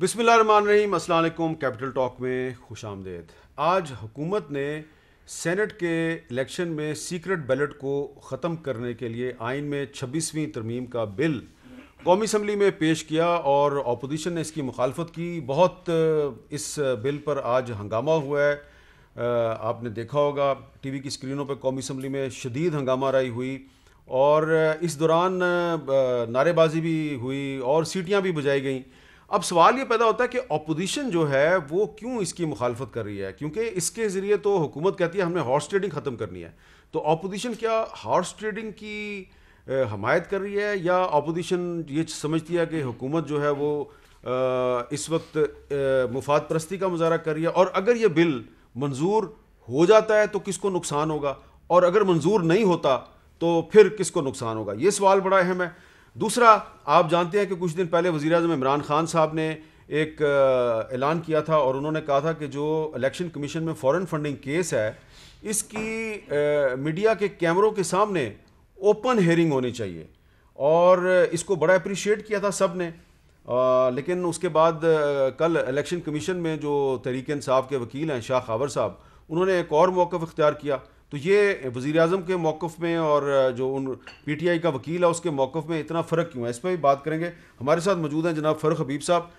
रहीम Aslam capital talk में खुश आमदेद आज हुकूमत ने सेनेट के इलेक्शन में सीक्रेट बैलेट को ख़त्म करने के लिए आइन में छब्बीसवीं तरमीम का बिल कौमी असम्बली में पेश किया और अपोजिशन ने इसकी मुखालफत की बहुत इस बिल पर आज हंगामा हुआ है आपने देखा होगा टी वी की स्क्रीनों पर कौमी असम्बली में शदीद हंगामा रही हुई और इस दौरान नारेबाजी भी हुई और सीटियाँ भी बजाई गईं अब सवाल ये पैदा होता है कि अपोजिशन जो है वो क्यों इसकी मुखालफत कर रही है क्योंकि इसके ज़रिए तो हुकूमत कहती है हमने हॉर्स ट्रेडिंग ख़त्म करनी है तो अपोजिशन क्या हॉर्स ट्रेडिंग की हमायत कर रही है या अपोजिशन ये समझती है कि हुकूमत जो है वो इस वक्त मुफाद परस्ती का मुजाहरा कर रही है और अगर ये बिल मंजूर हो जाता है तो किसको नुकसान होगा और अगर मंजूर नहीं होता तो फिर किसको नुकसान होगा ये सवाल बड़ा अहम है दूसरा आप जानते हैं कि कुछ दिन पहले वज़ी अजम इमरान खान साहब ने एक ऐलान किया था और उन्होंने कहा था कि जो इलेक्शन कमीशन में फॉरेन फंडिंग केस है इसकी मीडिया के कैमरों के सामने ओपन हेयरिंग होनी चाहिए और इसको बड़ा अप्रिशिएट किया था सब ने आ, लेकिन उसके बाद कल इलेक्शन कमीशन में जो तहरीक साहब के वकील हैं शाह खावर साहब उन्होंने एक और मौक़ अख्तियार किया तो ये वज़ी अजम के मौक़ में और जो उन पी टी आई का वकील है उसके मौक़ में इतना फ़र्क क्यों है इस पर भी बात करेंगे हमारे साथ मौजूद हैं जनाब फ़रुख हबीब साहब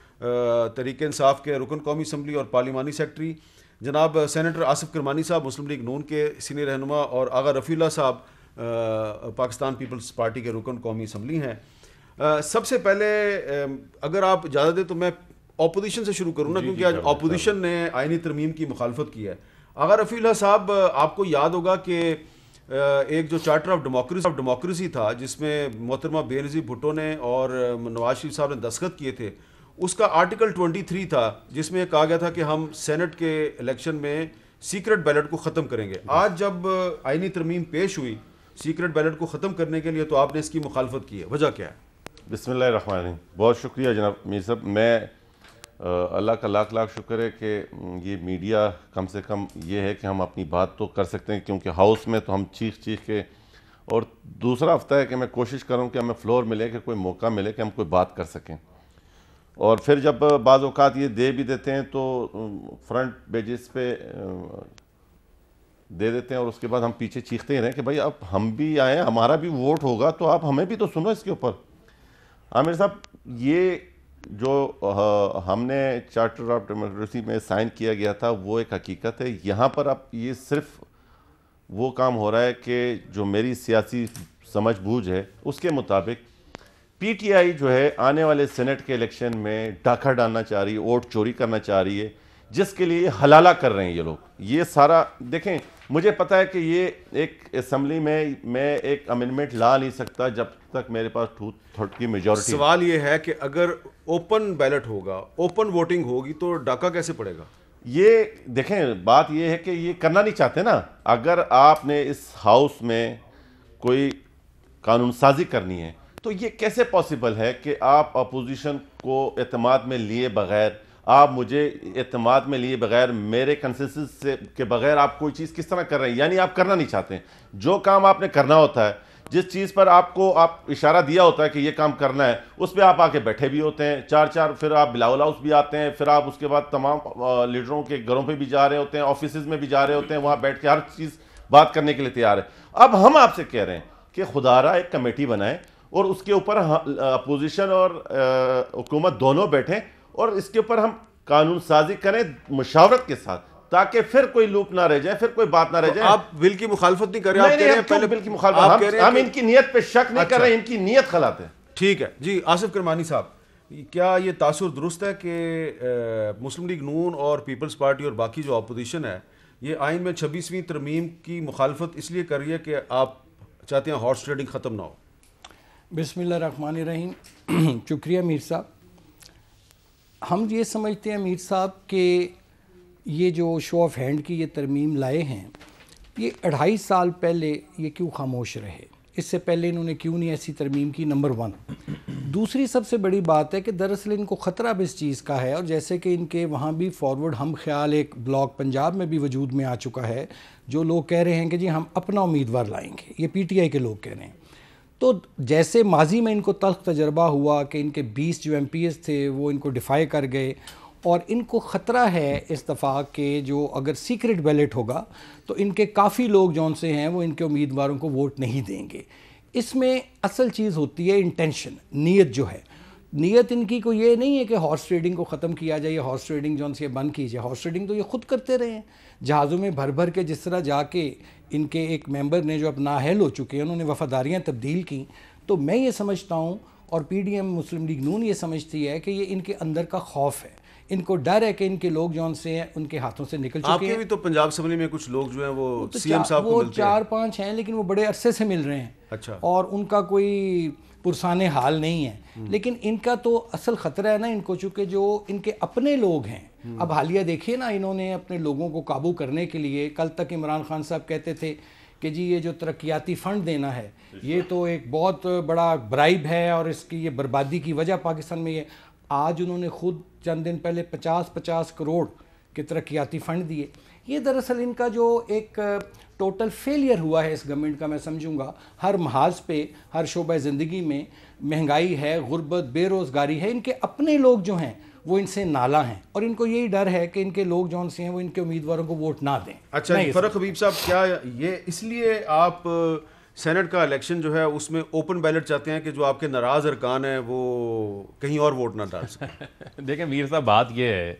तरीक इंसाफ के रुकन कौमी असम्बली और पार्लिमानी सेक्रटरी जनाब सैनटर आसिफ करमानी साहब मुस्लिम लीग नून के सीनियर रहनुमा और आगा रफ़ीला साहब पाकिस्तान पीपल्स पार्टी के रुकन कौमी असम्बली हैं सबसे पहले अगर आप इजाज़त दें तो मैं अपोजिशन से शुरू करूँ ना क्योंकि आज अपोजिशन ने आइनी तरमीम की मुखालफत की है आगा रफ़ील साहब आपको याद होगा कि एक जो charter of democracy of democracy था जिसमें मोहतरमा बेनजी भुटो ने और नवाज शरीफ साहब ने दस्तखत किए थे उसका आर्टिकल 23 था जिसमें कहा गया था कि हम सेनेट के इलेक्शन में सीक्रेट बैलेट को ख़त्म करेंगे आज जब आइनी तरमीम पेश हुई सीक्रेट बैलेट को ख़त्म करने के लिए तो आपने इसकी मुखालफत की है वजह क्या है बिसमीम बहुत शुक्रिया जनाब मीर साहब मैं अल्लाह का लाख लाख शुक्र है कि ये मीडिया कम से कम ये है कि हम अपनी बात तो कर सकते हैं क्योंकि हाउस में तो हम चीख चीख के और दूसरा हफ्ता है कि मैं कोशिश करूँ कि हमें फ्लोर मिले कि कोई मौका मिले कि हम कोई बात कर सकें और फिर जब बाज़ात ये दे भी देते हैं तो फ्रंट पेजेस पे दे देते हैं और उसके बाद हम पीछे चीखते ही रहें कि भाई अब हम भी आएँ हमारा भी वोट होगा तो आप हमें भी तो सुनो इसके ऊपर आमिर साहब ये जो हमने चार्टर ऑफ डेमोक्रेसी में साइन किया गया था वो एक हकीकत है यहाँ पर अब ये सिर्फ वो काम हो रहा है कि जो मेरी सियासी समझ बूझ है उसके मुताबिक पीटीआई जो है आने वाले सेनेट के इलेक्शन में डाका डालना चाह रही है वोट चोरी करना चाह रही है जिसके लिए हलाला कर रहे हैं ये लोग ये सारा देखें मुझे पता है कि ये एक असम्बली में मैं एक अमेंडमेंट ला नहीं सकता जब तक मेरे पास टू थर्ड की मेजोरिटी सवाल ये है कि अगर ओपन बैलेट होगा ओपन वोटिंग होगी तो डाका कैसे पड़ेगा ये देखें बात ये है कि ये करना नहीं चाहते ना अगर आपने इस हाउस में कोई कानून साजी करनी है तो ये कैसे पॉसिबल है कि आप अपोजिशन को अतमाद में लिए बगैर आप मुझे अतमाद में लिए बगैर मेरे कंसेंस से के बगैर आप कोई चीज़ किस तरह कर रहे हैं यानी आप करना नहीं चाहते जो काम आपने करना होता है जिस चीज़ पर आपको आप इशारा दिया होता है कि ये काम करना है उस पर आप आके बैठे भी होते हैं चार चार फिर आप बिलावल हाउस भी आते हैं फिर आप उसके बाद तमाम लीडरों के घरों पर भी जा रहे होते हैं ऑफिस में भी जा रहे होते हैं वहाँ बैठ के हर चीज़ बात करने के लिए तैयार है अब हम आपसे कह रहे हैं कि खुदारा एक कमेटी बनाएं और उसके ऊपर अपोजिशन और हुकूमत दोनों बैठें और इसके ऊपर हम कानून साजी करें मशावरत के साथ ताकि फिर कोई लूप ना रह जाए फिर कोई बात ना रह तो जाए आप बिल की मुखालफत नहीं कर रहे हैं पहले बिल की मुखालफत हम, इनकी नीयत पे शक नहीं कर अच्छा। रहे इनकी नीयत खलात हैं ठीक है जी आसिफ करमानी साहब क्या ये तासुर दुरुस्त है कि मुस्लिम लीग नून और पीपल्स पार्टी और बाकी जो अपोजिशन है ये आइन में छब्बीसवीं तरमीम की मुखालफत इसलिए कर रही है कि आप चाहते हैं हॉर्स ट्रेडिंग ख़त्म ना हो बिस्मिल्लाह रहमान रहीम शुक्रिया मीर साहब हम ये समझते हैं मीर साहब के ये जो शो ऑफ हैंड की ये तरमीम लाए हैं ये अढ़ाई साल पहले ये क्यों खामोश रहे इससे पहले इन्होंने क्यों नहीं ऐसी तरमीम की नंबर वन दूसरी सबसे बड़ी बात है कि दरअसल इनको ख़तरा भी इस चीज़ का है और जैसे कि इनके वहाँ भी फॉरवर्ड हम ख्याल एक ब्लॉक पंजाब में भी वजूद में आ चुका है जो लोग कह रहे हैं कि जी हम अपना उम्मीदवार लाएंगे ये पीटीआई के लोग कह रहे हैं तो जैसे माजी में इनको तल्ख तजर्बा हुआ कि इनके बीस जो एम थे वो इनको डिफ़ाई कर गए और इनको ख़तरा है इस दफ़ा के जो अगर सीक्रेट बैलेट होगा तो इनके काफ़ी लोग जौन से हैं वो इनके उम्मीदवारों को वोट नहीं देंगे इसमें असल चीज़ होती है इंटेंशन नीयत जो है नीयत इनकी को ये नहीं है कि हॉर्स ट्रेडिंग को ख़त्म किया जाए हॉर्स ट्रेडिंग जो उनसे बंद की जाए हॉर्स ट्रेडिंग तो ये खुद करते रहे हैं जहाज़ों में भर भर के जिस तरह जाके इनके एक मेंबर ने जो अब नाहल हो चुके हैं उन्होंने वफ़ादारियाँ तब्दील की तो मैं ये समझता हूँ और पीडीएम मुस्लिम लीग नून ये समझती है कि ये इनके अंदर का खौफ है इनको डर है कि इनके लोग जो से हैं उनके हाथों से निकल चुके हैं भी तो पंजाब असम्बली में कुछ लोग जो हैं वो तो सीएम साहब वो चार पाँच हैं लेकिन वो बड़े अरसे से मिल रहे हैं अच्छा और उनका कोई पुरसान हाल नहीं है हम्म। लेकिन इनका तो असल ख़तरा है ना इनको चूँकि जो इनके अपने लोग हैं हम्म। अब हालिया देखिए ना इन्होंने अपने लोगों को काबू करने के लिए कल तक इमरान खान साहब कहते थे कि जी ये जो तरक्याती फ़ंड देना है ये तो एक बहुत बड़ा ब्राइब है और इसकी ये बर्बादी की वजह पाकिस्तान में ये आज उन्होंने खुद चंद दिन पहले पचास पचास करोड़ के तरक्याती फंड दिए ये दरअसल इनका जो एक टोटल फेलियर हुआ है इस गवर्नमेंट का मैं समझूंगा हर महाज पे हर शोबा ज़िंदगी में महंगाई है गुर्बत बेरोज़गारी है इनके अपने लोग जो हैं वो इनसे नाला हैं और इनको यही डर है कि इनके लोग जौन से हैं वो इनके उम्मीदवारों को वोट ना दें अच्छा फरक हबीब साहब क्या ये इसलिए आप सेनेट का इलेक्शन जो है उसमें ओपन बैलेट चाहते हैं कि जो आपके नाराज अरकान हैं वो कहीं और वोट ना डाल सकें देखें मीर साहब बात यह है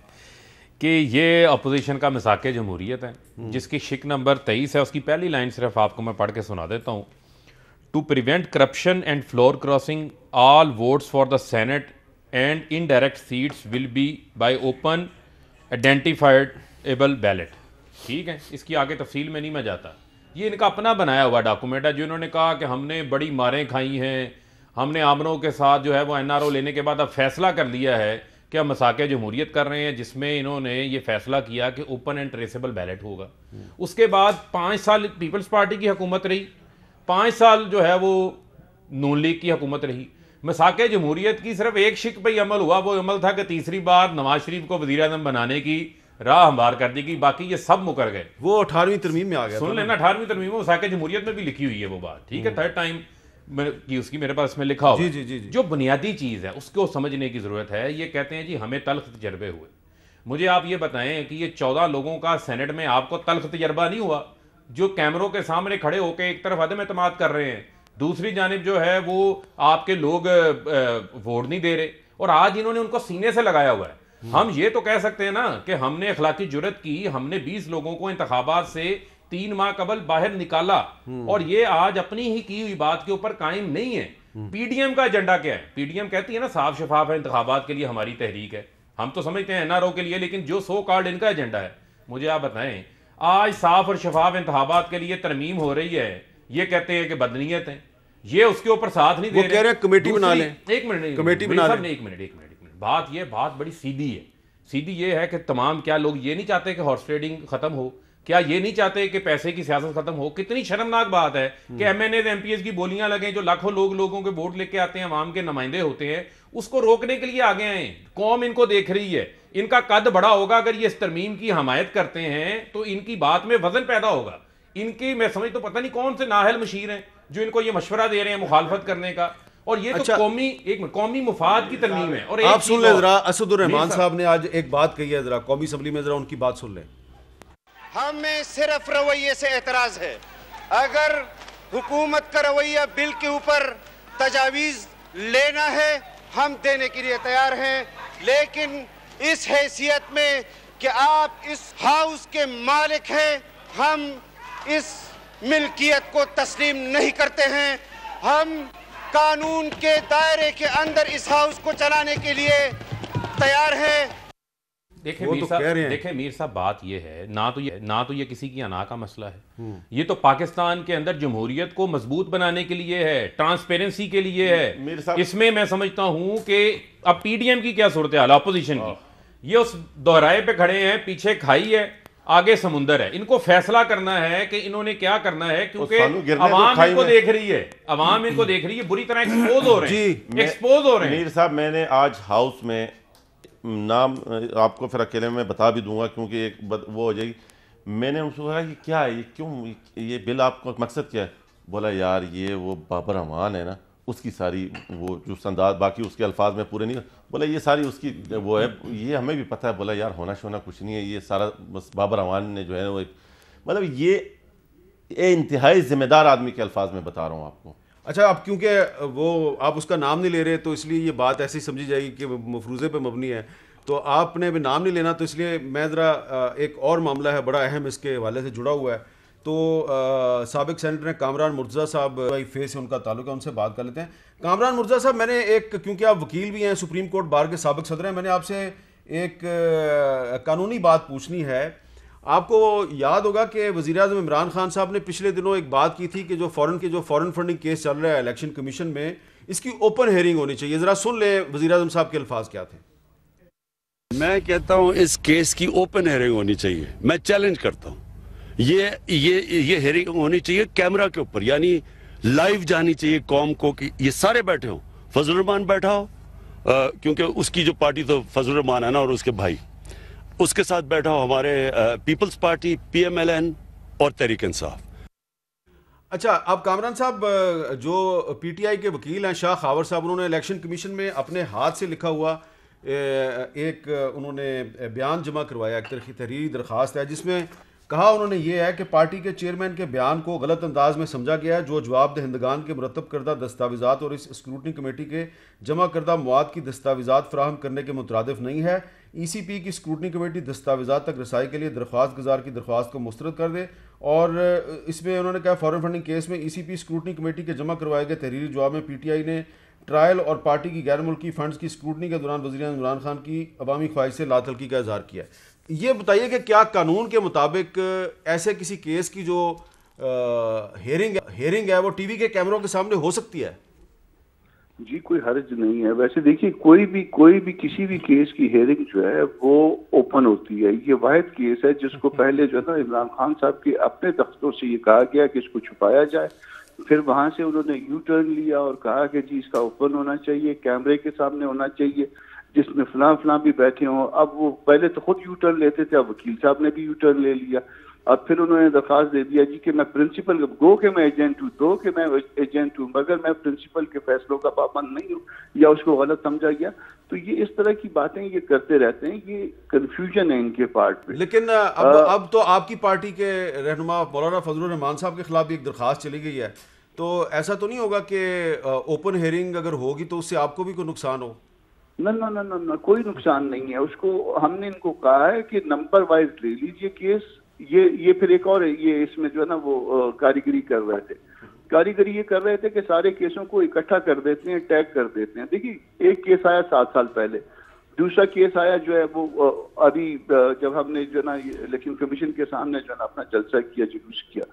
कि ये अपोजिशन का मिसाक जमहूरीत है हम्म। जिसकी शिक नंबर तेईस है उसकी पहली लाइन सिर्फ आपको मैं पढ़ के सुना देता हूँ to prevent corruption and floor crossing all votes for the senate and indirect seats will be by open identifiable ballot ठीक है इसकी आगे तफसील में नहीं मैं जाता ये इनका अपना बनाया हुआ डॉक्यूमेंट है जिन्होंने कहा कि हमने बड़ी मारें खाई हैं हमने आमनों के साथ जो है वो एनआरओ लेने के बाद अब फैसला कर लिया है कि हम मसाक जमहूरियत कर रहे हैं जिसमें इन्होंने ये फैसला किया कि ओपन एंड ट्रेसेबल बैलेट होगा उसके बाद पाँच साल पीपल्स पार्टी की हुकूमत रही पाँच साल जो है वो नून लीग की हुकूमत रही मसाक जमहूरियत की सिर्फ एक शिक पर अमल हुआ वो अमल था कि तीसरी बार नवाज शरीफ को वजी बनाने की राह हमवार कर दी गई बाकी ये सब मुकर गए वो अठारहवीं तरमीम में आ गया सुन लेना अठारहवीं तरमीम में साके जमहूरियत में भी लिखी हुई है वो बात ठीक है थर्ड टाइम की उसकी मेरे पास में लिखा हुआ जी, जी, जी, जी। जो बुनियादी चीज़ है उसको समझने की ज़रूरत है ये कहते हैं जी हमें तलख तजर्बे हुए मुझे आप ये बताएं कि ये चौदह लोगों का सेनेट में आपको तलख तजर्बा नहीं हुआ जो कैमरों के सामने खड़े होकर एक तरफ अदम अतमाद कर रहे हैं दूसरी जानब जो है वो आपके लोग वोट नहीं दे रहे और आज इन्होंने उनको सीने से लगाया हुआ है हम ये तो कह सकते हैं ना कि हमने अखलाकी जरूरत की हमने बीस लोगों को इंतबात से तीन माह कबल बाहर निकाला हम्म। और ये आज अपनी ही की हुई बात के ऊपर कायम नहीं है हम्म। पीडीएम का एजेंडा क्या है पीडीएम कहती है ना साफ शफाफ है इंतबात के लिए हमारी तहरीक है हम तो समझते हैं एनआरओ के लिए लेकिन जो सो कार्ड इनका एजेंडा है मुझे आप बताएं आज साफ और शफाफ इंतबात के लिए तरमीम हो रही है ये कहते हैं कि बदनीयत है ये उसके ऊपर साथ नहीं दे रहे कमेटी बना लें एक मिनट कमेटी बना एक मिनट एक मिनट बात ये बात बड़ी सीधी है सीधी ये है कि तमाम क्या लोग ये नहीं चाहते कि हॉर्स ट्रेडिंग ख़त्म हो क्या ये नहीं चाहते कि पैसे की सियासत खत्म हो कितनी शर्मनाक बात है कि एम एन एम पी की बोलियां लगें जो लाखों लोग लोगों के वोट लेके आते हैं आवाम के नुमाइंदे होते हैं उसको रोकने के लिए आगे आए कौम इनको देख रही है इनका कद बड़ा होगा अगर ये इस तरमीम की हमायत करते हैं तो इनकी बात में वजन पैदा होगा इनकी मैं समझ तो पता नहीं कौन से नाहल मशीर हैं जो इनको ये मशवरा दे रहे हैं मुखालफत करने का और ये तो अच्छा, तो कौमी एक कौमी मुफाद की तरमीम है और आप सुन ले जरा असदुररहमान साहब ने आज एक बात कही है जरा कौमी असम्बली में जरा उनकी बात सुन ले हमें सिर्फ रवैये से एतराज है अगर हुकूमत का रवैया बिल के ऊपर तजावीज़ लेना है हम देने के लिए तैयार हैं लेकिन इस हैसियत में कि आप इस हाउस के मालिक हैं हम इस मिल्कियत को तस्लीम नहीं करते हैं हम कानून के दायरे के अंदर इस हाउस को चलाने के लिए तैयार है देखे मीर तो साहब तो मीर साहब बात यह है ना तो ये ना तो ये किसी की अना का मसला है हम्म। ये तो पाकिस्तान के अंदर जमहूरियत को मजबूत बनाने के लिए है ट्रांसपेरेंसी के लिए है इसमें मैं समझता हूं कि अब पीडीएम की क्या सूरत हाल अपोजिशन की हाँ। ये उस दोहराए पे खड़े हैं पीछे खाई है आगे समुंदर है इनको फैसला करना है कि इन्होंने क्या करना है क्योंकि अवाम इनको देख रही है अवाम इनको देख रही है बुरी तरह एक्सपोज हो रहे हैं एक्सपोज हो रहे हैं मीर साहब मैंने आज हाउस में नाम आपको फिर अकेले में बता भी दूंगा क्योंकि एक वो हो जाएगी मैंने उनसे कहा कि क्या है ये क्यों ये बिल आपको मकसद क्या है बोला यार ये वो बाबर अमान है ना उसकी सारी वो जो संदाज बाकी उसके अल्फाज में पूरे नहीं बोला ये सारी उसकी वो है ये हमें भी पता है बोला यार होना शोना कुछ नहीं है ये सारा बस बाबर अवान ने जो है वो एक मतलब ये ये इंतहाई जिम्मेदार आदमी के अल्फाज में बता रहा हूँ आपको अच्छा आप क्योंकि वो आप उसका नाम नहीं ले रहे तो इसलिए ये बात ऐसी समझी जाएगी कि मफरूज़े पर मबनी है तो आपने भी नाम नहीं लेना तो इसलिए मैं ज़रा एक और मामला है बड़ा अहम इसके हवाले से जुड़ा हुआ है तो सबक सेनेटर ने कामरान मुर्जा साहब भाई फेस उनका ताल्लुक है उनसे बात कर लेते हैं कामरान मुर्जा साहब मैंने एक क्योंकि आप वकील भी हैं सुप्रीम कोर्ट बार के सबक सदर हैं मैंने आपसे एक कानूनी बात पूछनी है आपको याद होगा कि वजी अजम इमरान खान साहब ने पिछले दिनों एक बात की थी कि जो फॉरन के जो फॉरन फंडिंग केस चल रहा है इलेक्शन कमीशन में इसकी ओपन हेयरिंग होनी चाहिए ज़रा सुन लें वजी अजम साहब के अल्फाज क्या थे मैं कहता हूँ इस केस की ओपन हेयरिंग होनी चाहिए मैं चैलेंज करता हूँ ये ये ये हेरिंग होनी चाहिए कैमरा के ऊपर यानी लाइव जानी चाहिए कॉम को कि ये सारे बैठे फजल फजलरहमान बैठा हो क्योंकि उसकी जो पार्टी तो फजलरहमान है ना और उसके भाई उसके साथ बैठा हो हमारे पीपल्स पार्टी पीएमएलएन और तहरीक इंसाफ अच्छा अब कामरान साहब जो पीटीआई के वकील हैं शाह खावर साहब उन्होंने इलेक्शन कमीशन में अपने हाथ से लिखा हुआ एक उन्होंने बयान जमा करवाया एक तरह की तहरीरी दरख्वास्त है जिसमें कहा उन्होंने ये है कि पार्टी के चेयरमैन के बयान को गलत अंदाज में समझा गया है जो जवाब दहंदगान के मरतब करदा दस्तावेज़ा और इस स्क्रूटनी कमेटी के जमा करदा मवाद की दस्तावेजा फ्राहम करने के मुतरद नहीं है ई सी पी की स्क्रूटनी कमेटी दस्तावेज़ा तक रसाई के लिए दरख्वास्त गुजार की दरख्वास्त को मुस्रद कर दे और इसमें उन्होंने कहा फॉरन फंडिंग केस में E C P scrutiny committee के जमा करवाए गए तहरीरी जवाब में पी टी आई ने ट्रायल और पार्टी की गैर मुल्की फंड्स की स्क्रूटनी के दौरान वजी इमरान खान की अवामी ख्वाहिश से लातलकी का इजहार किया ये बताइए कि क्या कानून के मुताबिक ऐसे किसी केस की जो हेयरिंग हेयरिंग है वो टीवी के कैमरों के सामने हो सकती है जी कोई हर्ज नहीं है वैसे देखिए कोई भी कोई भी किसी भी केस की हेयरिंग जो है वो ओपन होती है ये वाहिद केस है जिसको अच्छा। पहले जो है ना इमरान खान साहब के अपने दफ्तरों से ये कहा गया कि इसको छुपाया जाए फिर वहां से उन्होंने यू टर्न लिया और कहा कि जी इसका ओपन होना चाहिए कैमरे के सामने होना चाहिए जिसमें फलां फलां भी बैठे हों अब वो पहले तो खुद यू टर्न लेते थे अब वकील साहब ने भी यू टर्न ले लिया अब फिर उन्होंने दरख्वास्त दे दिया जी कि मैं प्रिंसिपल गो के मैं एजेंट हूँ दो के मैं एजेंट हूँ मगर मैं प्रिंसिपल के फैसलों का पाबंद नहीं हूँ या उसको गलत समझा गया तो ये इस तरह की बातें ये करते रहते हैं ये कंफ्यूजन है इनके पार्ट पे लेकिन अब आ, अब तो आपकी पार्टी के रहनुमा मौलाना फजल रहमान साहब के खिलाफ एक दरख्वास्त चली गई है तो ऐसा तो नहीं होगा कि ओपन हेयरिंग अगर होगी तो उससे आपको भी कोई नुकसान हो ना ना ना ना कोई नुकसान नहीं है उसको हमने इनको कहा है कि नंबर वाइज ले लीजिए केस ये ये फिर एक और ये इसमें जो है ना वो कारीगरी कर रहे थे कारीगरी ये कर रहे थे कि सारे केसों को इकट्ठा कर देते हैं टैग कर देते हैं देखिए एक केस आया सात साल पहले दूसरा केस आया जो है वो अभी जब हमने जो ना इलेक्शन कमीशन के सामने जो ना अपना जलसा किया जुलूस किया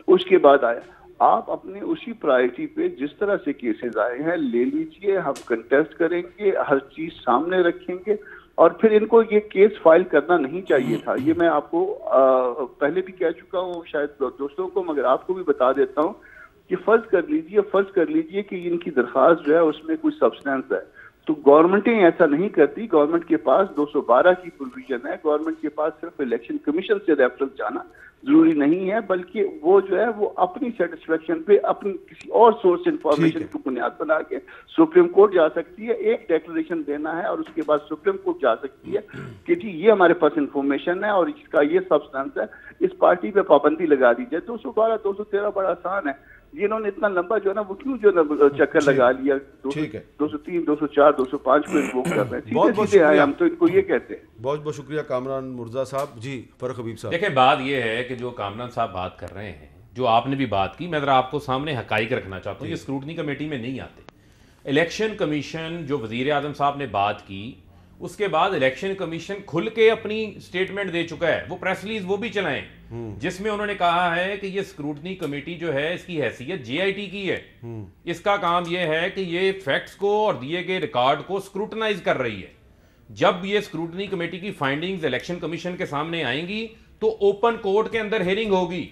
तो उसके बाद आया आप अपने उसी प्रायोरिटी पे जिस तरह से केसेस आए हैं ले लीजिए हम कंटेस्ट करेंगे हर चीज सामने रखेंगे और फिर इनको ये केस फाइल करना नहीं चाहिए था ये मैं आपको आ, पहले भी कह चुका हूँ शायद दोस्तों को मगर आपको भी बता देता हूँ कि फर्ज कर लीजिए फर्ज कर लीजिए कि इनकी दरखास्त जो है उसमें कुछ सब्सटेंस है तो गवर्नमेंटें ऐसा नहीं करती गवर्नमेंट के पास 212 की प्रोविजन है गवर्नमेंट के पास सिर्फ इलेक्शन कमीशन से रेफरेंस जाना जरूरी नहीं है बल्कि वो जो है वो अपनी सेटिस्फेक्शन पे अपनी किसी और सोर्स इंफॉर्मेशन की बुनियाद बना के सुप्रीम कोर्ट जा सकती है एक डेक्लरेशन देना है और उसके बाद सुप्रीम कोर्ट जा सकती है कि जी ये हमारे पास इंफॉर्मेशन है और इसका ये सब्सटेंस है इस पार्टी पे पाबंदी लगा दी जाए दो सौ बारह दो सौ तेरह बड़ा आसान है जिन्होंने इतना लंबा जो है ना वो क्यों जो ना चक्कर लगा लिया दो सौ तीन दो सौ चार दो सौ पाँच को इन्वोक कर रहे हैं बहुत बहुत हम तो इनको ये कहते हैं बहुत बहुत शुक्रिया कामरान मुर्जा साहब जी फरक हबीब साहब देखिए बात यह है कि जो कामरान साहब बात कर रहे हैं जो आपने भी बात की मैं जरा आपको सामने हकाइक रखना चाहता हूँ ये स्क्रूटनी कमेटी में नहीं आते इलेक्शन कमीशन जो वजीर आजम साहब ने बात की उसके बाद इलेक्शन कमीशन खुल के अपनी स्टेटमेंट दे चुका है वो प्रेस रिलीज वो भी चलाएं हम्म। जिसमें उन्होंने कहा है कि ये स्क्रूटनी कमेटी जो है इसकी हैसियत जेआईटी की है हम्म। इसका काम ये है कि ये फैक्ट्स को और दिए गए रिकॉर्ड को स्क्रूटनाइज कर रही है जब ये स्क्रूटनी कमेटी की फाइंडिंग्स इलेक्शन कमीशन के सामने आएंगी तो ओपन कोर्ट के अंदर हेयरिंग होगी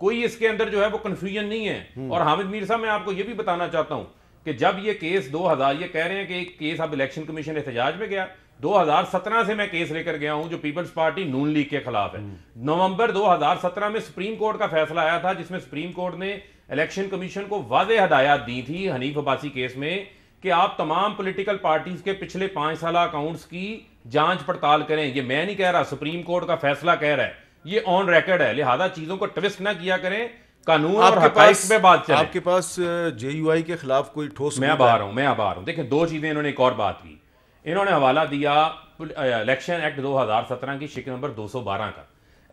कोई इसके अंदर जो है वो कंफ्यूजन नहीं है हम्म। और हामिद मीर साहब मैं आपको ये भी बताना चाहता हूं कि जब ये केस 2000 ये कह रहे हैं कि एक केस अब इलेक्शन कमीशन एहतजाज में गया 2017 से मैं केस लेकर गया हूं जो पीपल्स पार्टी नून लीग के खिलाफ है हम्म। नवंबर 2017 में सुप्रीम कोर्ट का फैसला आया था जिसमें सुप्रीम कोर्ट ने इलेक्शन कमीशन को वाज हदायत दी थी हनीफ अब्बासी केस में कि आप तमाम पोलिटिकल पार्टीज के पिछले पांच साल अकाउंट्स की जांच पड़ताल करें यह मैं नहीं कह रहा सुप्रीम कोर्ट का फैसला कह रहा है ये ऑन रेकर्ड है लिहाजा चीजों को ट्विस्ट ना किया करें कानून और हकाइक पे बात चले आपके पास जेयूआई के खिलाफ कोई ठोस मैं आ रहा हूँ मैं आ रहा हूँ देखें दो चीज़ें इन्होंने एक और बात की इन्होंने हवाला दिया इलेक्शन एक्ट 2017 की शिक नंबर 212 का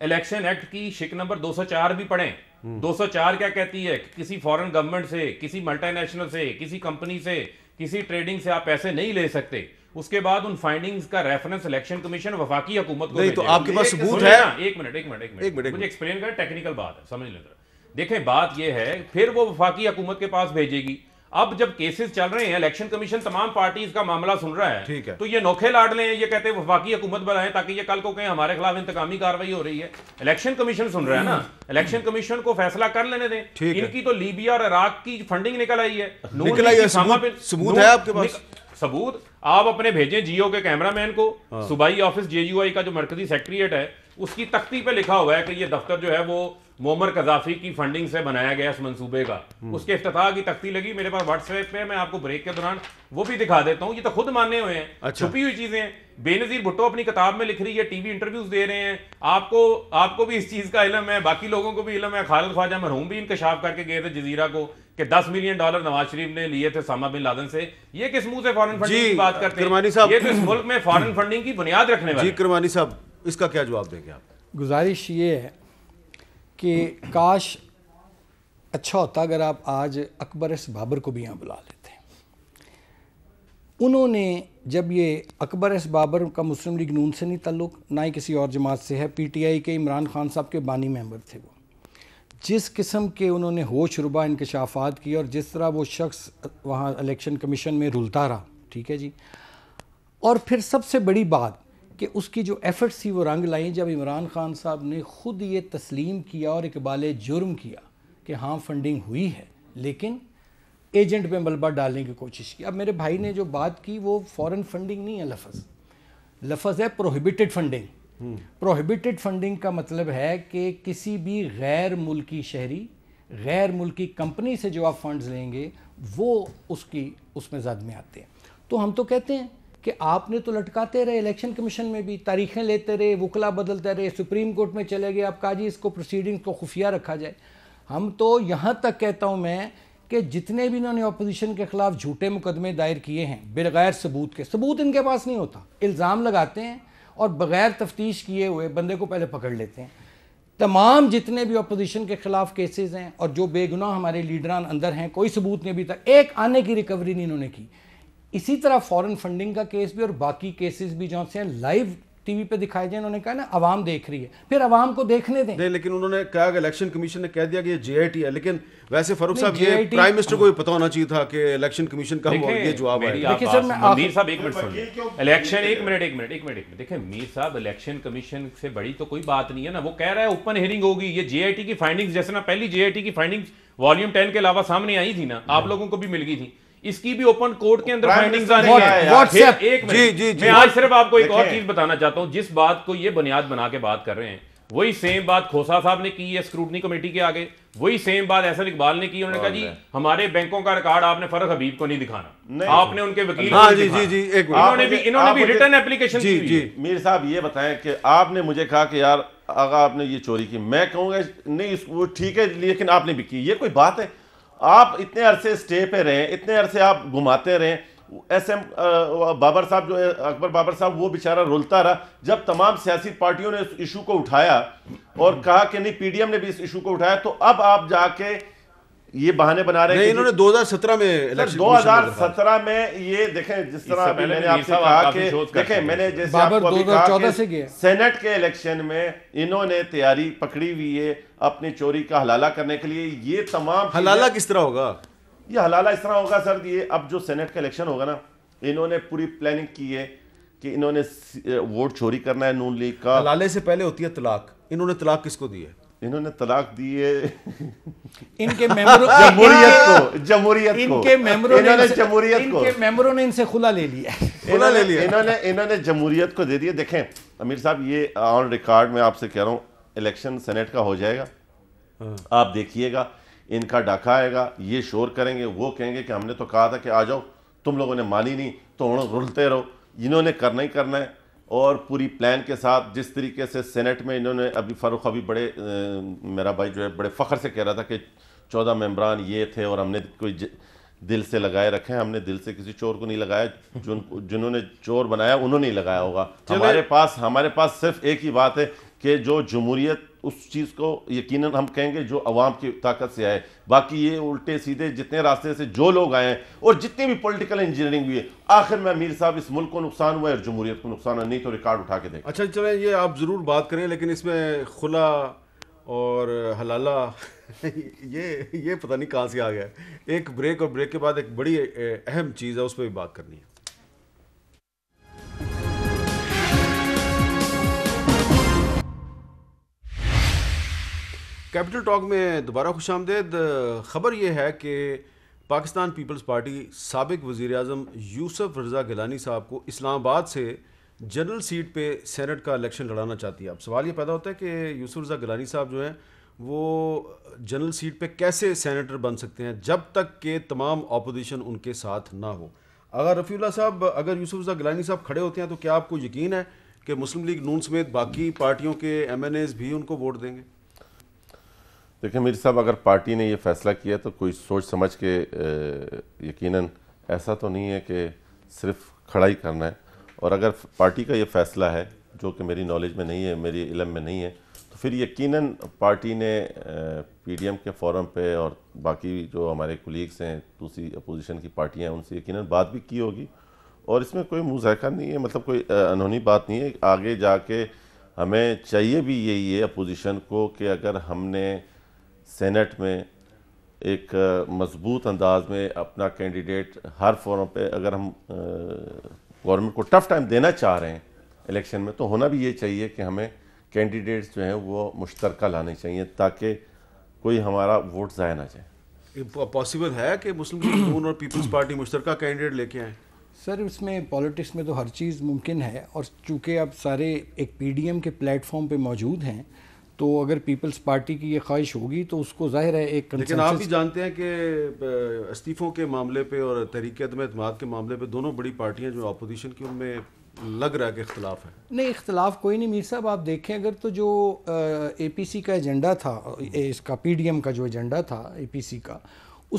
इलेक्शन एक्ट की शिक नंबर 204 भी पढ़ें 204 हम्म। क्या कहती है कि किसी फॉरेन गवर्नमेंट से किसी मल्टीनेशनल से किसी कंपनी से किसी ट्रेडिंग से आप पैसे नहीं ले सकते उसके बाद उन फाइंडिंग्स का रेफरेंस इलेक्शन कमीशन वफाकी हुकूमत को नहीं तो आपके पास सबूत है एक मिनट एक मिनट एक मिनट मुझे एक्सप्लेन कर टेक्निकल बात है समझ लेते देखें बात यह है फिर वो वफाकी हुकूमत के पास भेजेगी अब जब केसेस चल रहे हैं इलेक्शन कमीशन तमाम पार्टीज का मामला सुन रहा है ठीक है तो ये नोखे लाड हैं ये कहते हैं वफाकी हुकूमत बनाए ताकि ये कल को कहें हमारे खिलाफ इंतकामी कार्रवाई हो रही है इलेक्शन कमीशन सुन रहा है ना इलेक्शन कमीशन को फैसला कर लेने दें इनकी तो लीबिया और इराक की फंडिंग निकल आई है सबूत है आपके पास सबूत आप अपने भेजें जियो के कैमरामैन को हाँ। सुबाई ऑफिस आई का जो मरकजी सेक्रेटरिएट है उसकी तख्ती पे लिखा हुआ है कि ये दफ्तर जो है वो मोमर कजाफी की फंडिंग से बनाया गया इस मंसूबे का हम्म। उसके अफ्ताह की तख्ती लगी मेरे पास व्हाट्सएप पे मैं आपको ब्रेक के दौरान वो भी दिखा देता हूँ ये तो खुद माने हुए हैं अच्छा। छुपी हुई चीजें बेनजीर भुट्टो अपनी किताब में लिख रही है टीवी इंटरव्यूज दे रहे हैं आपको आपको भी इस चीज का इलम है बाकी लोगों को भी इलम है खालिद ख्वाजा मरहूम भी इंकशाफ करके गए थे जजीरा को कि दस मिलियन डॉलर नवाज शरीफ ने लिए थे सामा बिन लादन से ये किस मुंह से फॉरन फंडिंग की बात करते हैं ये तो इस मुल्क में फॉरन फंडिंग की बुनियाद रखने वाले जी करमानी साहब इसका क्या जवाब देंगे आप गुजारिश ये है कि काश अच्छा होता अगर आप आज अकबर एस बाबर को भी यहाँ बुला लेते उन्होंने जब ये अकबर एस बाबर का मुस्लिम लीग नून से नहीं ताल्लुक ना ही किसी और जमात से है पीटीआई के इमरान खान साहब के बानी मेंबर थे वो जिस किस्म के उन्होंने होश रुबा इनकशाफात की और जिस तरह वो शख्स वहाँ इलेक्शन कमीशन में रुलता रहा ठीक है जी और फिर सबसे बड़ी बात कि उसकी जो एफ़र्ट्स थी वो रंग लाई जब इमरान खान साहब ने ख़ुद ये तस्लीम किया और इकबाल जुर्म किया कि हाँ फंडिंग हुई है लेकिन एजेंट पे मलबा डालने की कोशिश की अब मेरे भाई ने जो बात की वो फॉरेन फंडिंग नहीं है लफज लफज है प्रोहिबिटेड फंडिंग प्रोहिबिटेड फंडिंग का मतलब है कि किसी भी गैर मुल्की शहरी गैर मुल्की कंपनी से जो आप फंड्स लेंगे वो उसकी उसमें जद में आते हैं तो हम तो कहते हैं कि आपने तो लटकाते रहे इलेक्शन कमीशन में भी तारीखें लेते रहे वकला बदलते रहे सुप्रीम कोर्ट में चले गए आप कहा जी इसको प्रोसीडिंग को खुफिया रखा जाए हम तो यहाँ तक कहता हूँ मैं कि जितने भी इन्होंने अपोजिशन के खिलाफ झूठे मुकदमे दायर किए हैं बगैर सबूत के सबूत इनके पास नहीं होता इल्ज़ाम लगाते हैं और बगैर तफ्तीश किए हुए बंदे को पहले पकड़ लेते हैं तमाम जितने भी अपोजिशन के खिलाफ केसेस हैं और जो बेगुनाह हमारे लीडरान अंदर हैं कोई सबूत नहीं अभी तक एक आने की रिकवरी नहीं इन्होंने की इसी तरह फॉरेन फंडिंग का केस भी और बाकी केसेस भी जो से लाइव टीवी पे दिखाए जाए उन्होंने कहा ना आवाम देख रही है फिर आवाम को देखने दें दे, लेकिन उन्होंने कहा कि इलेक्शन कमीशन ने कह दिया कि ये जेआईटी है लेकिन वैसे फारूक साहब ये प्राइम मिनिस्टर को भी पता होना चाहिए था कि इलेक्शन कमीशन का ये जवाब देखिए सर मीर साहब एक मिनट सुनिए इलेक्शन एक मिनट एक मिनट एक मिनट देखिए मीर साहब इलेक्शन कमीशन से बड़ी तो कोई बात नहीं है ना वो कह रहा है ओपन हियरिंग होगी ये जेआईटी की फाइंडिंग्स जैसे ना पहली जेआईटी की फाइंडिंग्स वॉल्यूम टेन के अलावा सामने आई थी ना आप हाँ। लोगों को भी मिल गई थी इसकी भी ओपन कोर्ट के अंदर फाइंडिंग्स आनी है व्हाट्सएप एक जी, जी, जी, मैं आज सिर्फ आपको एक और चीज बताना चाहता हूं जिस बात को ये बुनियाद बना के बात कर रहे हैं वही सेम बात खोसा साहब ने की है स्क्रूटनी कमेटी के आगे वही सेम बात ऐसा इकबाल ने की उन्होंने कहा जी हमारे बैंकों का रिकॉर्ड आपने फरक हबीब को नहीं दिखाना नहीं। आपने उनके वकील हाँ, जी, जी, जी, एक इन्होंने भी इन्होंने भी रिटर्न एप्लीकेशन जी जी मीर साहब ये बताएं कि आपने मुझे कहा कि यार आगा आपने ये चोरी की मैं कहूंगा नहीं वो ठीक है लेकिन आपने भी की ये कोई बात है आप इतने अरसे स्टे पे रहें इतने अरसे आप घुमाते रहें एस एम बाबर साहब जो अकबर बाबर साहब वो बेचारा रुलता रहा जब तमाम सियासी पार्टियों ने इस इशू को उठाया और कहा कि नहीं पीडीएम ने भी इस इशू को उठाया तो अब आप जाके ये बहाने बना रहे हैं इन्होंने 2017 में दो हजार सत्रह में ये देखें जिस तरह मैंने आपसे कहा कि देखें मैंने जैसे आपको अभी कहा से सेनेट के इलेक्शन में इन्होंने तैयारी पकड़ी हुई है अपनी चोरी का हलाला करने के लिए ये तमाम हलाला किस तरह होगा ये हलाला इस तरह होगा सर ये अब जो सेनेट का इलेक्शन होगा ना इन्होंने पूरी प्लानिंग की है कि इन्होंने वोट चोरी करना है नून लीग का हलाले से पहले होती है तलाक इन्होंने तलाक किसको दी है इन्होंने तलाक दिए इनके मेंबरों जमहूरियत को जमहूरियत इनके मेंबरों इन्होंने जमहूरियत को इनके मेंबरों ने इनसे खुला ले लिया खुला ले लिया इन्होंने इन्होंने जमहूरियत को दे दिया देखें अमीर साहब ये ऑन रिकॉर्ड में आपसे कह रहा हूँ इलेक्शन सेनेट का हो जाएगा हाँ। आप देखिएगा इनका डाका आएगा ये शोर करेंगे वो कहेंगे कि हमने तो कहा था कि आ जाओ तुम लोगों ने मानी नहीं तो उन्होंने रुलते रहो इन्होंने करना ही करना है और पूरी प्लान के साथ जिस तरीके से सेनेट में इन्होंने अभी फ़ारूक अभी बड़े मेरा भाई जो है बड़े फ़ख्र से कह रहा था कि चौदह मेम्बरान ये थे और हमने कोई दिल से लगाए रखे हैं हमने दिल से किसी चोर को नहीं लगाया जिन जिन्होंने चोर बनाया उन्होंने ही लगाया होगा हमारे पास हमारे पास सिर्फ एक ही बात है कि जो जमहूरीत उस चीज़ को यकीन हम कहेंगे जो अवाम की ताकत से आए बाकी ये उल्टे सीधे जितने रास्ते से जो लोग आए और जितनी भी पॉलिटिकल इंजीनियरिंग हुई है आखिर में अमीर साहब इस मुल्क को नुकसान हुआ है और जमहूरियत को नुकसान हुआ नहीं तो रिकॉर्ड उठा के दें अच्छा चलें ये आप ज़रूर बात करें लेकिन इसमें खुला और हलाला ये ये पता नहीं कहाँ से आ गया एक ब्रेक और ब्रेक के बाद एक बड़ी अहम चीज़ है उस पर भी बात करनी है कैपिटल टॉक में दोबारा खुश आमदेद ख़बर यह है कि पाकिस्तान पीपल्स पार्टी सबक वज़ी अजम यूसफ रजा गिलानी साहब को इस्लामाबाद से जनरल सीट पे सेनेट का इलेक्शन लड़ाना चाहती है अब सवाल ये पैदा होता है कि यूसुफ रजा गिलानी साहब जो हैं वो जनरल सीट पे कैसे सेनेटर बन सकते हैं जब तक के तमाम अपोजिशन उनके साथ ना हो अगर रफ़ील्ला साहब अगर यूसुफ रजा गिलानी साहब खड़े होते हैं तो क्या आपको यकीन है कि मुस्लिम लीग नून समेत बाकी पार्टियों के एम भी उनको वोट देंगे देखिए मीर साहब अगर पार्टी ने ये फैसला किया तो कोई सोच समझ के यकीनन ऐसा तो नहीं है कि सिर्फ खड़ा ही करना है और अगर पार्टी का ये फैसला है जो कि मेरी नॉलेज में नहीं है मेरी इलम में नहीं है तो फिर यकीनन पार्टी ने पीडीएम के फोरम पे और बाकी जो हमारे कुलीग्स हैं दूसरी अपोजिशन की पार्टियाँ हैं उनसे यकीन बात भी की होगी और इसमें कोई मुजायका नहीं है मतलब कोई अनहोनी बात नहीं है आगे जाके हमें चाहिए भी यही है अपोजिशन को कि अगर हमने सेनेट में एक मजबूत अंदाज में अपना कैंडिडेट हर फोरम पे अगर हम गवर्नमेंट को टफ टाइम देना चाह रहे हैं इलेक्शन में तो होना भी ये चाहिए कि हमें कैंडिडेट्स जो हैं वो मुश्तरक लाने चाहिए ताकि कोई हमारा वोट ज़ाया ना जाए पॉसिबल है कि मुस्लिम और पीपल्स पार्टी मुश्तरक कैंडिडेट लेके आए सर उसमें पॉलिटिक्स में तो हर चीज़ मुमकिन है और चूँकि अब सारे एक पीडीएम के प्लेटफॉर्म पे मौजूद हैं तो अगर पीपल्स पार्टी की ये ख्वाहिश होगी तो उसको जाहिर है एक लेकिन आप भी जानते हैं कि इस्तीफ़ों के मामले पे और तहरीक अदम अतमाद के मामले पे दोनों बड़ी पार्टियां जो अपोजिशन की उनमें लग रहा है कि इख्तलाफ है नहीं इख्तलाफ कोई नहीं मीर साहब आप देखें अगर तो जो ए पी सी का एजेंडा था इसका पी डी एम का जो एजेंडा था ए पी सी का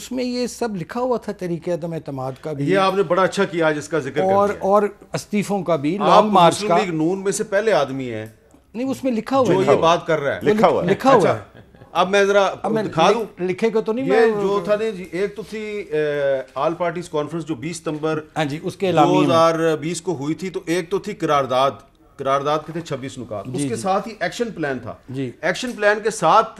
उसमें ये सब लिखा हुआ था तरीके आदम अतमाद का भी ये आपने बड़ा अच्छा किया आज इसका जिक्र और और इस्तीफ़ों का भी लॉन्ग मार्च का नून में से पहले आदमी है नहीं उसमें लिखा हुआ जो ये बात कर रहा है लिखा हुआ लिखा हुआ अच्छा, अब मैं जरा दिखा दूं लिखे तो नहीं ये जो था ने जी एक तो थी ऑल पार्टीज कॉन्फ्रेंस जो 20 सितंबर हाँ जी उसके दो हजार बीस को हुई थी तो एक तो थी करारदाद करारदाद के थे 26 नुकात उसके जी, साथ ही एक्शन प्लान था जी एक्शन प्लान के सात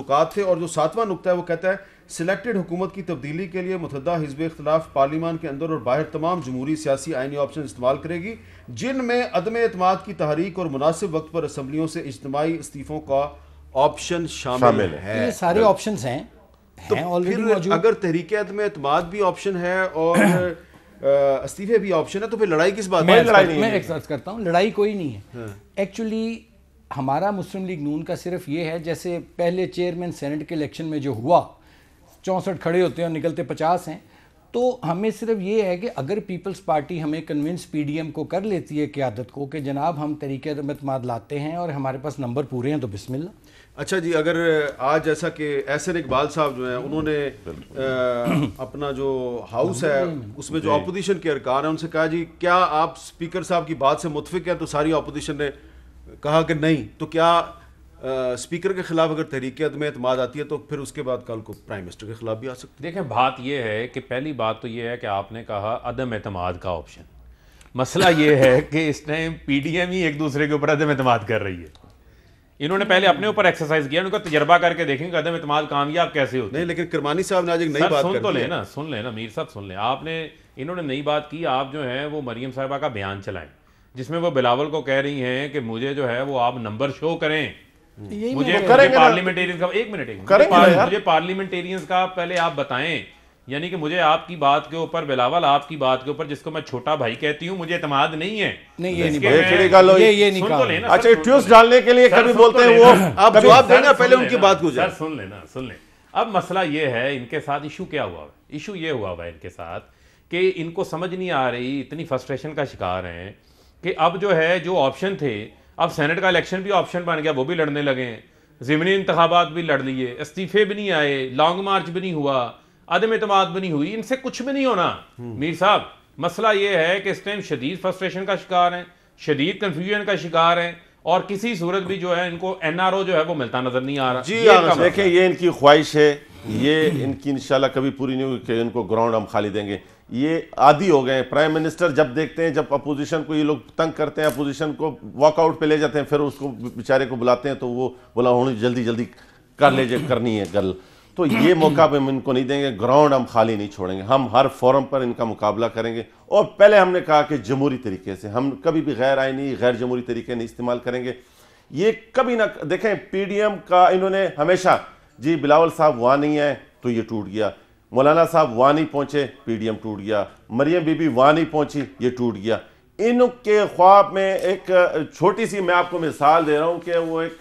नुकात थे और जो सातवां नुकता है वो कहता है सिलेक्टेड हुकूमत की तब्दीली के लिए मुतदा हिजब इख्तलाफ पार्लीमान के अंदर और बाहर तमाम जमहूरी सियासी आइनी ऑप्शन इस्तेमाल करेगी जिनमें अदम अतमाद की तहरीक और मुनासिब वक्त पर असम्बलियों से इज्तमाही इस्तीफ़ों का ऑप्शन शामिल है ये सारे तो ऑप्शन हैं तो फिर अगर तहरीक अदम अतमाद भी ऑप्शन है और इस्तीफे भी ऑप्शन है तो फिर लड़ाई किस बात में नहीं करता हूँ लड़ाई कोई नहीं है एक्चुअली हाँ। हमारा मुस्लिम लीग नून का सिर्फ ये है जैसे पहले चेयरमैन सेनेट के इलेक्शन में जो हुआ चौंसठ खड़े होते हैं और निकलते पचास हैं तो हमें सिर्फ ये है कि अगर पीपल्स पार्टी हमें कन्विंस पीडीएम को कर लेती है क्यादत को कि जनाब हम तरीके मतमाद लाते हैं और हमारे पास नंबर पूरे हैं तो बिस्मिल्ला अच्छा जी अगर आज जैसा कि एहसन इकबाल साहब जो हैं उन्होंने आ, अपना जो हाउस है उसमें जो अपोजिशन के अरकान हैं उनसे कहा जी क्या आप स्पीकर साहब की बात से मुतफिक हैं तो सारी अपोजिशन ने कहा कि नहीं तो क्या स्पीकर के खिलाफ अगर तहरीक अदम अतमाद आती है तो फिर उसके बाद कल को प्राइम मिनिस्टर के खिलाफ भी आ सकते देखें बात यह है कि पहली बात तो यह है कि आपने कहा अदम अतमाद का ऑप्शन मसला यह है कि इस टाइम पी डी एम ही एक दूसरे के ऊपर अदम अतमाद कर रही है इन्होंने पहले अपने ऊपर एक्सरसाइज किया उनका तजर्बा करके देखेंगे अदम अतमाद कामयाब कैसे होते नहीं लेकिन करमानी साहब ने आज एक नई बात सुन तो ले ना सुन लेना मीर साहब सुन लें आपने इन्होंने नई बात की आप जो है वो मरियम साहबा का बयान चलाएं जिसमें वो बिलावल को कह रही हैं कि मुझे जो है वो आप नंबर शो करें मुझे, पार्लियामेंटेरियंस का एक मिनट मुझे पार्लियामेंटेरियंस का पहले आप बताएं यानी कि मुझे आपकी बात के ऊपर बिलावल आपकी बात के ऊपर जिसको मैं छोटा भाई कहती हूँ मुझे इतमाद नहीं है नहीं ये ट्यूस तो अच्छा, तो डालने के लिए कभी तो बोलते हैं वो आप जवाब देना पहले उनकी बात को सुन लेना सुन ले अब मसला ये है इनके साथ इशू क्या हुआ इशू ये हुआ हुआ इनके साथ कि इनको समझ नहीं आ रही इतनी फ्रस्ट्रेशन का शिकार हैं कि अब जो है जो ऑप्शन थे अब सेनेट का इलेक्शन भी ऑप्शन बन गया वो भी लड़ने लगे हैं ज़मनी इंतबात भी लड़ लिए इस्तीफे भी नहीं आए लॉन्ग मार्च भी नहीं हुआ अदम अतमाद भी नहीं हुई इनसे कुछ भी नहीं होना हम्म। मीर साहब मसला ये है कि इस टाइम शदीद फ्रस्ट्रेशन का शिकार हैं शदीद कन्फ्यूजन का शिकार हैं और किसी सूरत भी जो है इनको एन आर ओ जो है वो मिलता नजर नहीं आ रहा जी हाँ, देखें ये इनकी ख्वाहिश है ये इनकी इंशाल्लाह कभी पूरी नहीं हुई कि इनको ग्राउंड हम खाली देंगे ये आदि हो गए हैं प्राइम मिनिस्टर जब देखते हैं जब अपोजिशन को ये लोग तंग करते हैं अपोजिशन को वॉकआउट पे ले जाते हैं फिर उसको बेचारे को बुलाते हैं तो वो बोला उन्होंने जल्दी जल्दी कर ले करनी है गल तो ये मौका भी हम इनको नहीं देंगे ग्राउंड हम खाली नहीं छोड़ेंगे हम हर फोरम पर इनका मुकाबला करेंगे और पहले हमने कहा कि जमहूरी तरीके से हम कभी भी गैर आइनी गैर जमहूरी तरीके नहीं इस्तेमाल करेंगे ये कभी ना देखें पीडीएम का इन्होंने हमेशा जी बिलावल साहब वहाँ नहीं आए तो ये टूट गया मौलाना साहब वहाँ नहीं पहुँचे पीडीएम टूट गया मरियम बीबी वहाँ नहीं पहुँची ये टूट गया इनके ख्वाब में एक छोटी सी मैं आपको मिसाल दे रहा हूँ कि वो एक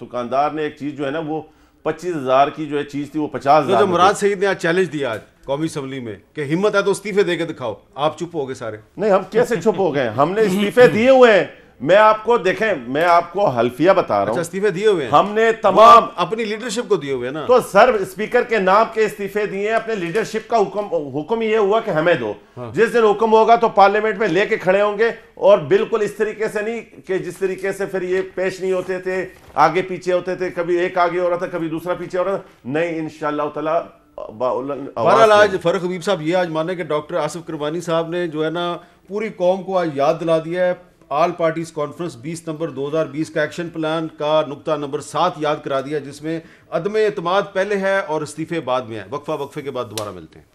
दुकानदार ने एक चीज़ जो है ना वो पच्चीस हज़ार की जो है चीज़ थी वो पचास हज़ार तो मुराद सईद ने आज चैलेंज दिया आज कौमी असम्बली में कि हिम्मत है तो इस्तीफे दे के दिखाओ आप चुप हो गए सारे नहीं हम कैसे चुप हो गए हमने इस्तीफे दिए हुए हैं मैं आपको देखें मैं आपको हल्फिया बता रहा हूँ अच्छा, इस्तीफे दिए हुए हमने तमाम अपनी लीडरशिप को दिए हुए ना तो सर स्पीकर के नाम के इस्तीफे दिए अपने लीडरशिप का हुकम हुक्म ये हुआ कि हमें दो हाँ। जिस दिन हुक्म होगा तो पार्लियामेंट में लेके खड़े होंगे और बिल्कुल इस तरीके से नहीं कि जिस तरीके से फिर ये पेश नहीं होते थे आगे पीछे होते थे कभी एक आगे हो रहा था कभी दूसरा पीछे हो रहा था नहीं इन शाह बहरहाल आज फरुख हबीब साहब ये आज माने कि डॉक्टर आसिफ कुरबानी साहब ने जो है ना पूरी कौम को आज याद दिला दिया है ऑल पार्टीज कॉन्फ्रेंस 20 नंबर 2020 का एक्शन प्लान का नुकता नंबर सात याद करा दिया जिसमें अदम अतमाद पहले है और इस्तीफे बाद में है वक्फा वक्फे के बाद दोबारा मिलते हैं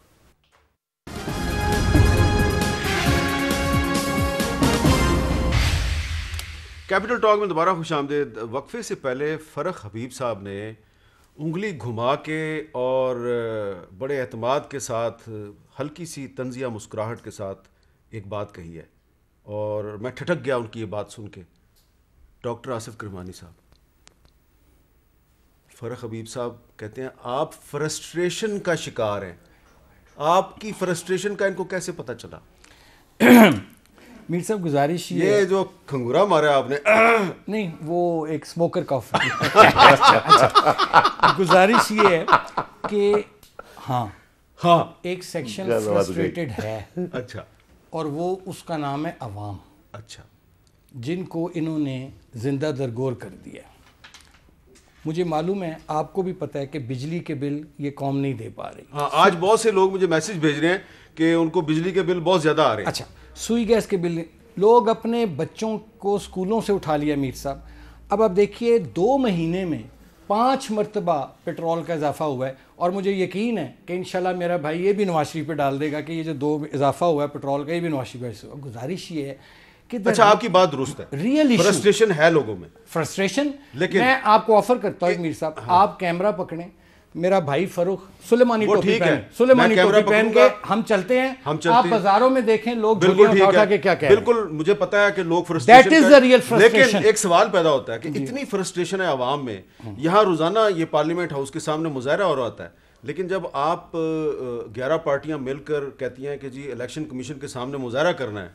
कैपिटल टॉक में दोबारा खुश आमदेद वक्फे से पहले फ़रख हबीब साहब ने उंगली घुमा के और बड़े अहतमाद के साथ हल्की सी तंजिया मुस्कुराहट के साथ एक बात कही है और मैं ठटक गया उनकी ये बात सुन के डॉक्टर आसिफ करमानी साहब फ़रख हबीब साहब कहते हैं आप फ्रस्ट्रेशन का शिकार हैं आपकी फ्रस्ट्रेशन का इनको कैसे पता चला मीर साहब गुजारिश ये, है। जो खंगूरा मारा आपने नहीं वो एक स्मोकर कॉफ अच्छा। गुजारिश ये है कि हाँ हाँ एक सेक्शन फ्रस्ट्रेटेड है अच्छा और वो उसका नाम है अवाम अच्छा जिनको इन्होंने ज़िंदा दरगोर कर दिया मुझे मालूम है आपको भी पता है कि बिजली के बिल ये कौम नहीं दे पा रही हाँ आज बहुत से लोग मुझे मैसेज भेज रहे हैं कि उनको बिजली के बिल बहुत ज़्यादा आ रहे हैं अच्छा सुई गैस के बिल लोग अपने बच्चों को स्कूलों से उठा लिया मीर साहब अब आप देखिए दो महीने में पाँच मरतबा पेट्रोल का इजाफा हुआ है और मुझे यकीन है कि इन मेरा भाई ये भी नवाज शरीफ डाल देगा कि ये जो दो इजाफा हुआ है पेट्रोल का ये भी नवाज शरीफ गुजारिश ये है कि अच्छा आपकी बात दुरुस्त है रियल फ्रस्ट्रेशन है लोगों में फ्रस्ट्रेशन लेकिन मैं आपको ऑफर करता हूँ मीर साहब हाँ। आप कैमरा पकड़ें मेरा भाई फरुख सुलेमानी टोपी पहन सुलेमानी टोपी पहन के हम चलते हैं हम चलते आप बाजारों में देखें लोग बिल्कुल ठीक है के क्या बिल्कुल मुझे पता है कि लोग फ्रस्ट्रेशन इज द रियल लेकिन एक सवाल पैदा होता है कि इतनी फ्रस्ट्रेशन है आवाम में यहाँ रोजाना ये पार्लियामेंट हाउस के सामने मुजाहरा हो रहा है लेकिन जब आप ग्यारह पार्टियां मिलकर कहती हैं कि जी इलेक्शन कमीशन के सामने मुजाहरा करना है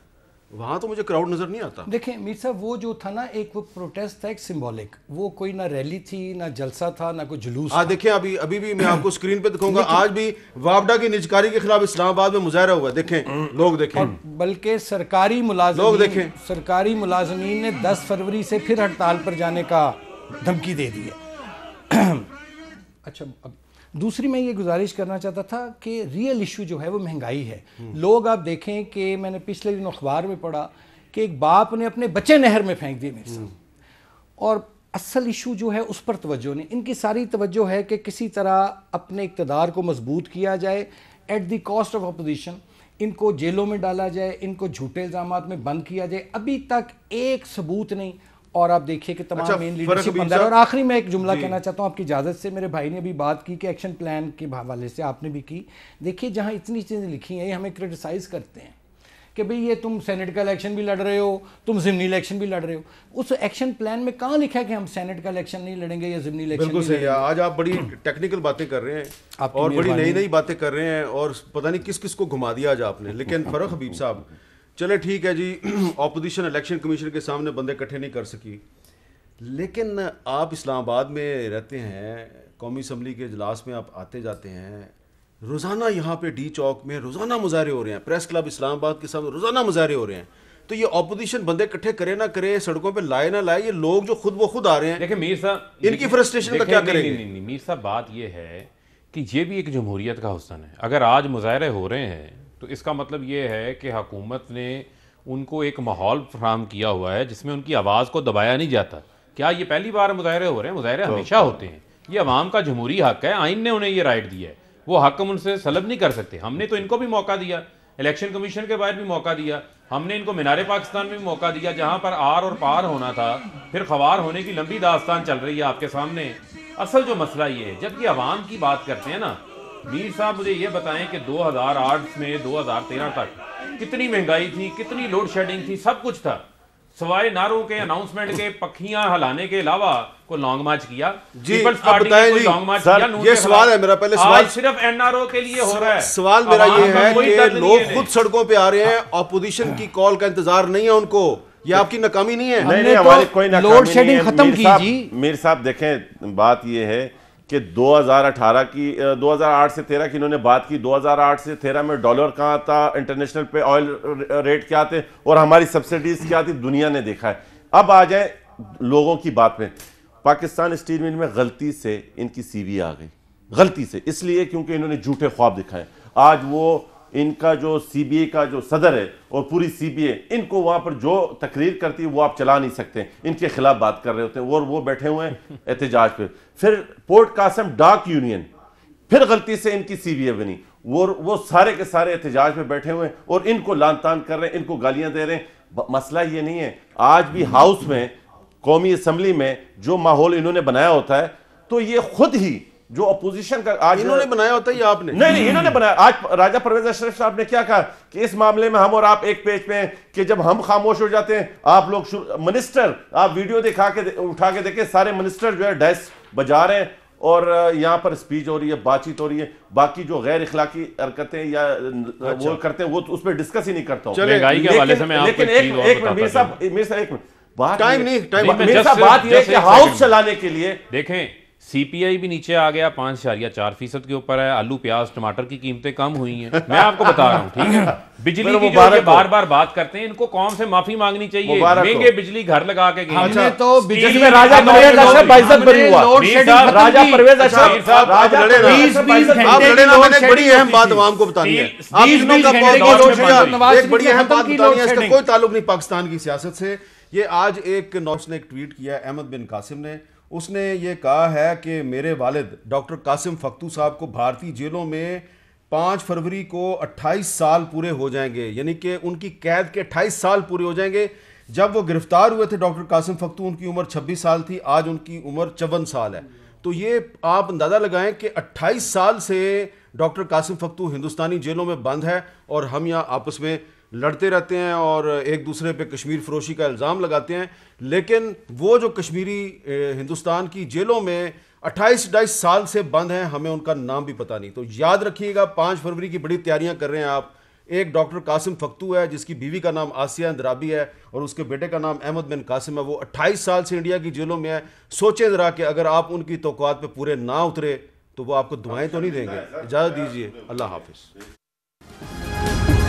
वहाँ तो मुझे क्राउड नज़र नहीं आता देखें मीर साहब वो जो था ना एक वो प्रोटेस्ट था एक सिंबॉलिक वो कोई ना रैली थी ना जलसा था ना कोई जुलूस आज हाँ, देखिए अभी अभी भी मैं आपको स्क्रीन पे दिखाऊंगा आज भी वापडा की निजकारी के खिलाफ इस्लामाबाद में मुजाहरा हुआ देखें लोग देखें बल्कि सरकारी मुलाजम लोग देखें सरकारी मुलाजमीन ने दस फरवरी से फिर हड़ताल पर जाने का धमकी दे दी है अच्छा अब दूसरी मैं ये गुजारिश करना चाहता था कि रियल इशू जो है वो महंगाई है लोग आप देखें कि मैंने पिछले दिन अखबार में पढ़ा कि एक बाप ने अपने बच्चे नहर में फेंक दिए मेरे साथ और असल इशू जो है उस पर तवज्जो नहीं इनकी सारी तवज्जो है कि किसी तरह अपने इकतदार को मजबूत किया जाए at the cost of opposition इनको जेलों में डाला जाए इनको झूठे इल्ज़ाम में बंद किया जाए अभी तक एक सबूत नहीं और आप देखिए कि तमाम मेन लीडरशिप अंदर और आखिरी मैं एक जुमला कहना चाहता हूँ आपकी इजाज़त से मेरे भाई ने अभी बात की कि एक्शन प्लान के हवाले से आपने भी की देखिए जहाँ इतनी चीज़ें लिखी हैं ये हमें क्रिटिसाइज़ करते हैं कि भाई ये तुम सेनेट का इलेक्शन भी लड़ रहे हो तुम जिमनी इलेक्शन भी लड़ रहे हो उस एक्शन प्लान में कहाँ लिखा है कि हम सेनेट का इलेक्शन नहीं लड़ेंगे या जिमनी इलेक्शन बिल्कुल सही है आज आप बड़ी टेक्निकल बातें कर रहे हैं और बड़ी नई नई बातें कर रहे हैं और पता नहीं किस किस को घुमा दिया आज आपने लेकिन फरक हबीब साहब चले ठीक है जी ऑपोजिशन इलेक्शन कमीशन के सामने बंदे इकट्ठे नहीं कर सकी लेकिन आप इस्लामाबाद में रहते हैं कौमी असम्बली के अजलास में आप आते जाते हैं रोज़ाना यहाँ पे डी चौक में रोज़ाना मुजाहरे हो रहे हैं प्रेस क्लब इस्लामाबाद के सामने रोज़ाना मुजाहरे हो रहे हैं तो ये ऑपोजिशन बंदे इकट्ठे करे ना करे सड़कों पे लाए ना लाए ये लोग जो खुद वो खुद आ रहे हैं देखिए मीर साहब इनकी फ्रस्ट्रेशन का क्या करेंगे नहीं, नहीं, नहीं, मीर साहब बात ये है कि ये भी एक जमहूरियत का हुसन है अगर आज मुजाहरे हो रहे हैं तो इसका मतलब ये है कि हकूमत ने उनको एक माहौल फ्राहम किया हुआ है जिसमें उनकी आवाज़ को दबाया नहीं जाता क्या ये पहली बार मुजाहरे हो रहे हैं मुजाहरे तो हमेशा होते हैं ये अवाम का जमहूरी हक है आइन ने उन्हें ये राइट दिया है वो हक हम उनसे सलब नहीं कर सकते हमने तो इनको भी मौका दिया इलेक्शन कमीशन के बाहर भी मौका दिया हमने इनको मीनार पाकिस्तान में भी मौका दिया जहाँ पर आर और पार होना था फिर खवार होने की लंबी दास्तान चल रही है आपके सामने असल जो मसला ये है जब ये आवाम की बात करते हैं ना मीर साहब मुझे ये बताएं कि 2008 में 2013 तक कितनी महंगाई थी कितनी लोड शेडिंग थी सब कुछ था सवाए नारों के अनाउंसमेंट के पखियां हलाने के अलावा को लॉन्ग मार्च किया जी पार्टी जी कोई लॉन्ग मार्च किया ये सवाल है मेरा पहले सवाल सिर्फ एनआरओ के लिए हो रहा है सवाल मेरा ये है कि लोग खुद सड़कों पे आ रहे हैं ऑपोजिशन हाँ। की कॉल का इंतजार नहीं है उनको ये आपकी नाकामी नहीं है नहीं नहीं हमारी तो कोई नाकामी नहीं है खत्म कीजिए मीर साहब देखें बात ये है कि 2018 की 2008 से 13 की इन्होंने बात की 2008 से 13 में डॉलर कहाँ था इंटरनेशनल पे ऑयल रेट क्या थे और हमारी सब्सिडीज क्या थी दुनिया ने देखा है अब आ जाए लोगों की बात में पाकिस्तान स्टील मिल में गलती से इनकी सीवी आ गई गलती से इसलिए क्योंकि इन्होंने झूठे ख्वाब दिखाए आज वो इनका जो सीबीए का जो सदर है और पूरी सीबीए इनको वहाँ पर जो तकरीर करती है वो आप चला नहीं सकते इनके खिलाफ बात कर रहे होते हैं और वो बैठे हुए हैं एहतजाज पे फिर पोर्ट कासम डाक यूनियन फिर गलती से इनकी सीबीए बनी वो वो सारे के सारे एहतजाज में बैठे हुए हैं और इनको लान तान कर रहे हैं इनको गालियाँ दे रहे हैं मसला ये नहीं है आज भी हाउस में कौमी असम्बली में जो माहौल इन्होंने बनाया होता है तो ये खुद ही जो अपोजिशन का आज इन्होंने बनाया होता ही आपने नहीं नहीं इन्होंने बनाया आज राजा परवेज अशरफ साहब ने क्या कहा कि इस मामले में हम और आप एक पेज पे हैं कि जब हम खामोश हो जाते हैं आप लोग मिनिस्टर आप वीडियो दिखा के उठा के देखें सारे मिनिस्टर जो है डेस बजा रहे हैं और यहाँ पर स्पीच हो रही है बातचीत हो रही है बाकी जो गैर इखलाकी हरकतें या अच्छा। वो करते हैं वो तो उस पर डिस्कस ही नहीं करता हूँ लेकिन, एक एक मिनट मेरे साहब एक मिनट बात टाइम नहीं टाइम मेरे साहब बात यह हाउस चलाने के लिए देखें सीपीआई भी नीचे आ गया पाँच इशारिया चार फीसद के ऊपर है आलू प्याज टमाटर की कीमतें कम हुई हैं मैं आपको बता रहा हूँ ठीक है बिजली की जो बार बार बात करते हैं इनको कौन से माफी मांगनी चाहिए महंगे बिजली घर लगा के हमने तो बिजली में राजा परवेज तो अशरफ बाइज्जत बनी हुआ राजा परवेज अच्छा, अशरफ बड़ी अहम बात आवाम को बतानी है बड़ी अहम बात बतानी है इसका कोई ताल्लुक नहीं पाकिस्तान की सियासत से ये आज एक नौश ने एक ट्वीट किया अहमद बिन कासिम ने उसने ये कहा है कि मेरे वालिद डॉक्टर कासिम फख्तू साहब को भारतीय जेलों में पाँच फरवरी को 28 साल पूरे हो जाएंगे यानी कि उनकी कैद के 28 साल पूरे हो जाएंगे जब वो गिरफ्तार हुए थे डॉक्टर कासिम फख्तू उनकी उम्र 26 साल थी आज उनकी उम्र चौवन साल है तो ये आप अंदाज़ा लगाएं कि 28 साल से डॉक्टर कासिम फख्तू हिंदुस्तानी जेलों में बंद है और हम यहाँ आपस में लड़ते रहते हैं और एक दूसरे पे कश्मीर फरोशी का इल्ज़ाम लगाते हैं लेकिन वो जो कश्मीरी हिंदुस्तान की जेलों में अट्ठाईस अट्ठाईस साल से बंद हैं हमें उनका नाम भी पता नहीं तो याद रखिएगा पाँच फरवरी की बड़ी तैयारियां कर रहे हैं आप एक डॉक्टर कासिम फक्तू है जिसकी बीवी का नाम आसिया इंद्राबी है और उसके बेटे का नाम अहमद बिन कासिम है वो 28 साल से इंडिया की जेलों में है सोचें ज़रा कि अगर आप उनकी तोक़ात पे पूरे ना उतरे तो वो आपको दुआएं तो नहीं देंगे इजाज़त दीजिए अल्लाह हाफिज़